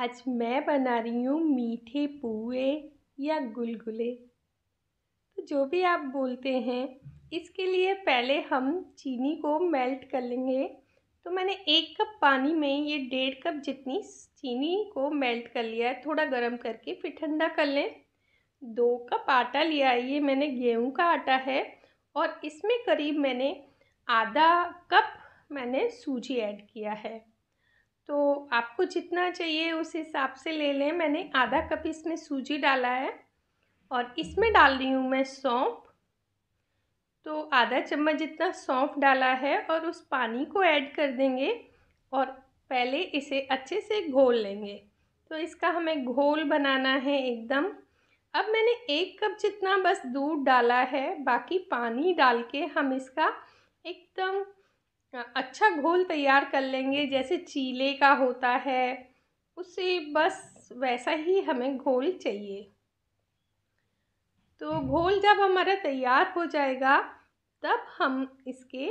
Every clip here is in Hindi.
आज मैं बना रही हूँ मीठे पुए या गुलगुले तो जो भी आप बोलते हैं इसके लिए पहले हम चीनी को मेल्ट कर लेंगे तो मैंने एक कप पानी में ये डेढ़ कप जितनी चीनी को मेल्ट कर लिया है थोड़ा गर्म करके फिर ठंडा कर लें दो कप आटा लिया है ये मैंने गेहूं का आटा है और इसमें करीब मैंने आधा कप मैंने सूजी ऐड किया है तो आपको जितना चाहिए उस हिसाब से ले लें मैंने आधा कप इसमें सूजी डाला है और इसमें डाल रही हूँ मैं सौंफ तो आधा चम्मच जितना सौंफ डाला है और उस पानी को ऐड कर देंगे और पहले इसे अच्छे से घोल लेंगे तो इसका हमें घोल बनाना है एकदम अब मैंने एक कप जितना बस दूध डाला है बाकी पानी डाल के हम इसका एकदम हाँ, अच्छा घोल तैयार कर लेंगे जैसे चीले का होता है उसे बस वैसा ही हमें घोल चाहिए तो घोल जब हमारा तैयार हो जाएगा तब हम इसके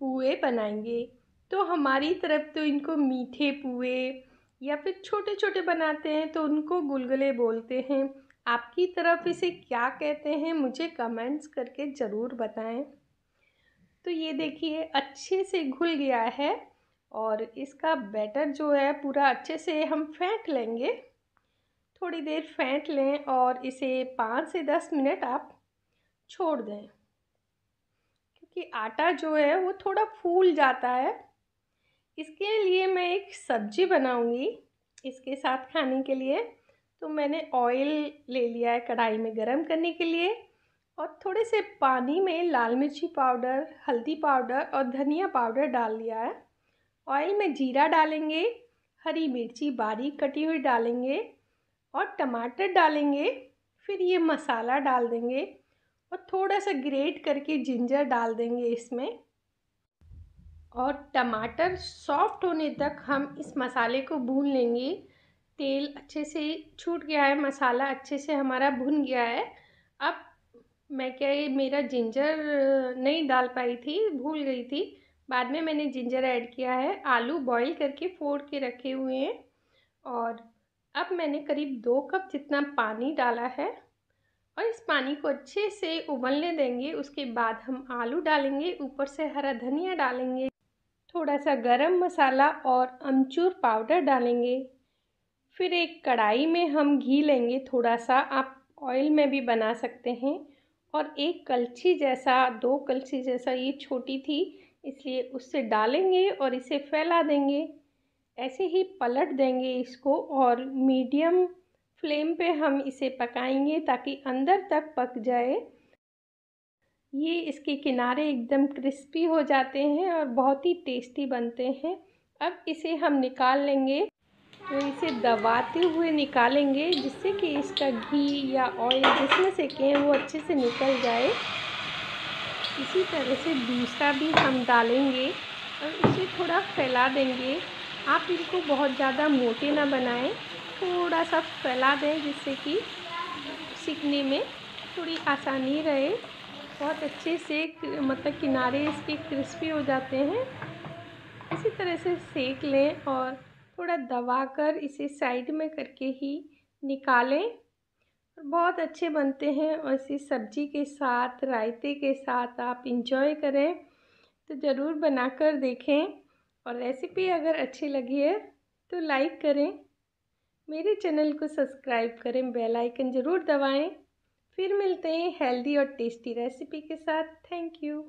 पुए बनाएंगे तो हमारी तरफ तो इनको मीठे पुए या फिर छोटे छोटे बनाते हैं तो उनको गुलगुले बोलते हैं आपकी तरफ इसे क्या कहते हैं मुझे कमेंट्स करके ज़रूर बताएं तो ये देखिए अच्छे से घुल गया है और इसका बैटर जो है पूरा अच्छे से हम फेंट लेंगे थोड़ी देर फेंट लें और इसे पाँच से दस मिनट आप छोड़ दें क्योंकि आटा जो है वो थोड़ा फूल जाता है इसके लिए मैं एक सब्जी बनाऊंगी इसके साथ खाने के लिए तो मैंने ऑयल ले लिया है कढ़ाई में गरम करने के लिए और थोड़े से पानी में लाल मिर्ची पाउडर हल्दी पाउडर और धनिया पाउडर डाल दिया है ऑयल में जीरा डालेंगे हरी मिर्ची बारीक कटी हुई डालेंगे और टमाटर डालेंगे फिर ये मसाला डाल देंगे और थोड़ा सा ग्रेट करके जिंजर डाल देंगे इसमें और टमाटर सॉफ्ट होने तक हम इस मसाले को भून लेंगे तेल अच्छे से छूट गया है मसाला अच्छे से हमारा भुन गया है अब मैं क्या ये मेरा जिंजर नहीं डाल पाई थी भूल गई थी बाद में मैंने जिंजर ऐड किया है आलू बॉईल करके फोड़ के रखे हुए हैं और अब मैंने करीब दो कप जितना पानी डाला है और इस पानी को अच्छे से उबलने देंगे उसके बाद हम आलू डालेंगे ऊपर से हरा धनिया डालेंगे थोड़ा सा गरम मसाला और अमचूर पाउडर डालेंगे फिर एक कढ़ाई में हम घी लेंगे थोड़ा सा आप ऑयल में भी बना सकते हैं और एक कलछी जैसा दो कलछी जैसा ये छोटी थी इसलिए उससे डालेंगे और इसे फैला देंगे ऐसे ही पलट देंगे इसको और मीडियम फ्लेम पे हम इसे पकाएंगे ताकि अंदर तक पक जाए ये इसके किनारे एकदम क्रिस्पी हो जाते हैं और बहुत ही टेस्टी बनते हैं अब इसे हम निकाल लेंगे तो इसे दबाते हुए निकालेंगे जिससे कि इसका घी या ऑयल जिसमें से कहें वो अच्छे से निकल जाए इसी तरह से दूसरा भी हम डालेंगे और इसे थोड़ा फैला देंगे आप इनको बहुत ज़्यादा मोटे ना बनाएं थोड़ा सा फैला दें जिससे कि सीखने में थोड़ी आसानी रहे बहुत अच्छे से मतलब किनारे इसके क्रिस्पी हो जाते हैं इसी तरह से सेक लें और थोड़ा दबा कर इसे साइड में करके ही निकालें बहुत अच्छे बनते हैं और इसी सब्जी के साथ रायते के साथ आप इंजॉय करें तो ज़रूर बनाकर देखें और रेसिपी अगर अच्छी लगी है तो लाइक करें मेरे चैनल को सब्सक्राइब करें बेल आइकन ज़रूर दबाएं फिर मिलते हैं हेल्दी और टेस्टी रेसिपी के साथ थैंक यू